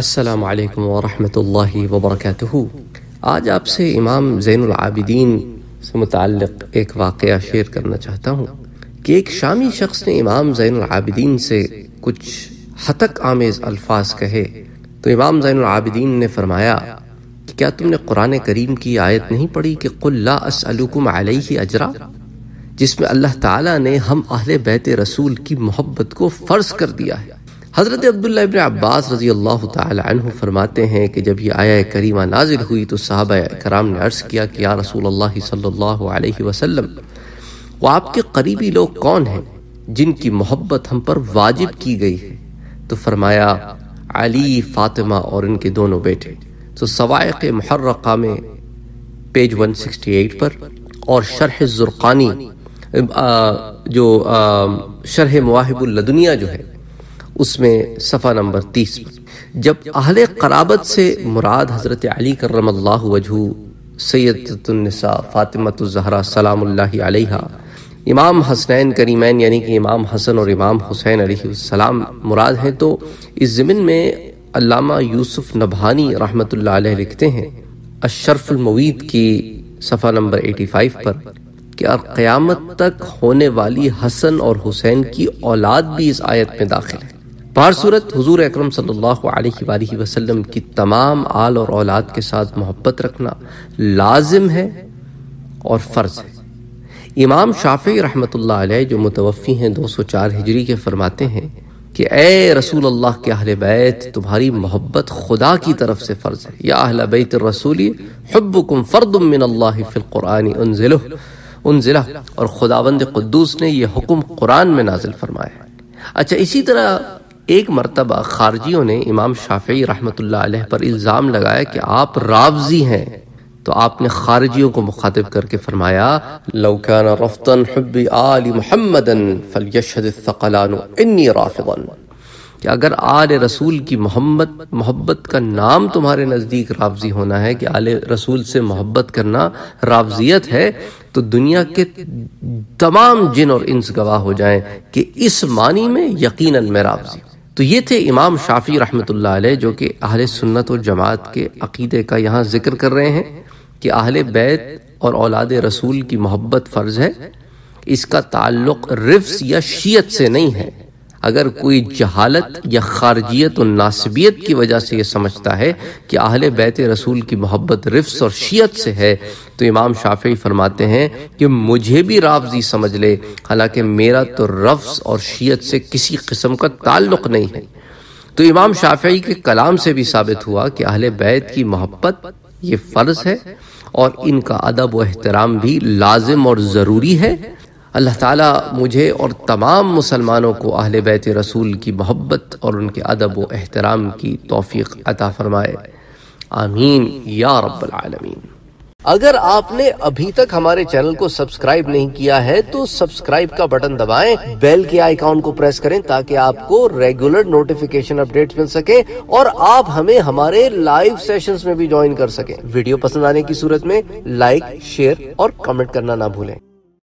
السلام علیکم ورحمۃ اللہ وبرکاتہ آج آپ سے امام زین العابدین سے متعلق ایک واقعہ شیئر کرنا چاہتا ہوں کہ ایک شامی شخص نے امام زین العابدین سے کچھ حتق آمیز الفاظ کہے تو امام زین العابدین نے فرمایا کہ کیا تم نے قرآن کریم کی آیت نہیں پڑھی کہ لَا علیہ عَلَيْهِ اجرا جس میں اللہ تعالیٰ نے ہم اہل بیت رسول کی محبت کو فرض کر دیا ہے حضرت عبداللہ ابن عباس رضی اللہ تعالی عنہ فرماتے ہیں کہ جب یہ آیا کریمہ نازل ہوئی تو صحابہ کرام نے عرض کیا کہ یا رسول اللہ صلی اللہ علیہ وسلم وہ آپ کے قریبی لوگ کون ہیں جن کی محبت ہم پر واجب کی گئی ہے تو فرمایا علی فاطمہ اور ان کے دونوں بیٹے تو سوائق محرقہ میں پیج ون سکسٹی ایٹ پر اور شرح زرقانی جو شرح مواہب اللدنیا جو ہے اس میں صفحہ نمبر تیس جب اہل قرابت سے مراد حضرت علی کرم اللہ وجہ سیدت النساء فاطمت الزہرہ سلام اللہ علیہ امام حسنین کریمین یعنی کہ امام حسن اور امام حسین علیہ السلام مراد ہیں تو اس زمن میں علامہ یوسف نبھانی رحمت اللہ علیہ لکھتے ہیں اشرف الموید کی صفحہ نمبر ایٹی فائیو پر کہ قیامت تک ہونے والی حسن اور حسین کی اولاد بھی اس آیت میں داخل ہے بہر صورت حضور اکرم صلی اللہ علیہ وآلہ وسلم کی تمام آل اور اولاد کے ساتھ محبت رکھنا لازم ہے اور فرض ہے امام شافعی رحمۃ اللہ علیہ جو متوفی ہیں دو سو چار ہجری کے فرماتے ہیں کہ اے رسول اللہ کے بیت تمہاری محبت خدا کی طرف سے فرض ہے یا بیت الرسولی حبکم فرد من اللہ فی القرآن انزلہ انزلہ اور خداوند قدوس نے یہ حکم قرآن میں نازل فرمایا ہے اچھا اسی طرح ایک مرتبہ خارجیوں نے امام شافعی رحمت اللہ علیہ پر الزام لگایا کہ آپ راوزی ہیں تو آپ نے خارجیوں کو مخاطب کر کے فرمایا لو حب آل الثقلان انی کہ اگر آل رسول کی محمد محبت کا نام تمہارے نزدیک رابضی ہونا ہے کہ آل رسول سے محبت کرنا رابضیت ہے تو دنیا کے تمام جن اور انس گواہ ہو جائیں کہ اس معنی میں یقیناً میں رابضی ہوں تو یہ تھے امام شافی رحمۃ اللہ علیہ جو کہ اہل سنت و جماعت کے عقیدے کا یہاں ذکر کر رہے ہیں کہ اہل بیت اور اولاد رسول کی محبت فرض ہے اس کا تعلق رفس یا شیعت سے نہیں ہے اگر کوئی جہالت یا خارجیت و ناسبیت کی وجہ سے یہ سمجھتا ہے کہ اہل بیت رسول کی محبت رفص اور شیعت سے ہے تو امام شافعی فرماتے ہیں کہ مجھے بھی رافضی سمجھ لے حالانکہ میرا تو رفص اور شیعت سے کسی قسم کا تعلق نہیں ہے تو امام شافعی کے کلام سے بھی ثابت ہوا کہ اہل بیت کی محبت یہ فرض ہے اور ان کا ادب و احترام بھی لازم اور ضروری ہے اللہ تعالیٰ مجھے اور تمام مسلمانوں کو اہل بیت رسول کی محبت اور ان کے ادب و احترام کی توفیق عطا فرمائے آمین یا رب العالمین اگر آپ نے ابھی تک ہمارے چینل کو سبسکرائب نہیں کیا ہے تو سبسکرائب کا بٹن دبائیں بیل کے آئیکاؤن کو پریس کریں تاکہ آپ کو ریگولر نوٹیفکیشن ڈیٹس مل سکے اور آپ ہمیں ہمارے لائیو سیشنز میں بھی جوائن کر سکیں ویڈیو پسند آنے کی صورت میں لائک شیئر اور کمنٹ کرنا نہ بھولیں